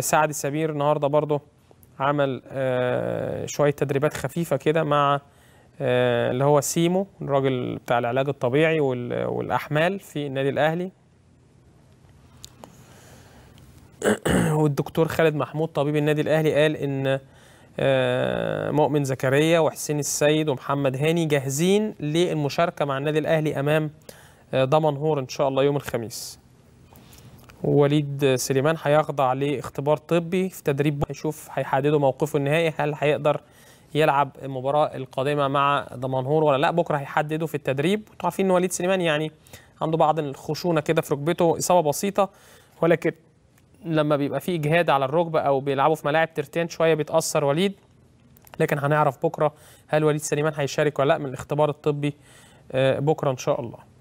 سعد السبير النهارده برضه عمل آه، شويه تدريبات خفيفه كده مع آه، اللي هو سيمو الراجل بتاع العلاج الطبيعي والاحمال في النادي الاهلي والدكتور خالد محمود طبيب النادي الاهلي قال ان آه، مؤمن زكريا وحسين السيد ومحمد هاني جاهزين للمشاركه مع النادي الاهلي امام دمنهور ان شاء الله يوم الخميس وليد سليمان هيخضع لاختبار طبي في تدريب هيشوف هيحددوا موقفه النهائي هل هيقدر يلعب المباراه القادمه مع دمنهور ولا لا بكره هيحددوا في التدريب انتوا عارفين ان وليد سليمان يعني عنده بعض الخشونه كده في ركبته اصابه بسيطه ولكن لما بيبقى فيه اجهاد على الركبه او بيلعبوا في ملاعب ترتين شويه بيتاثر وليد لكن هنعرف بكره هل وليد سليمان هيشارك ولا لا من الاختبار الطبي آه، بكره ان شاء الله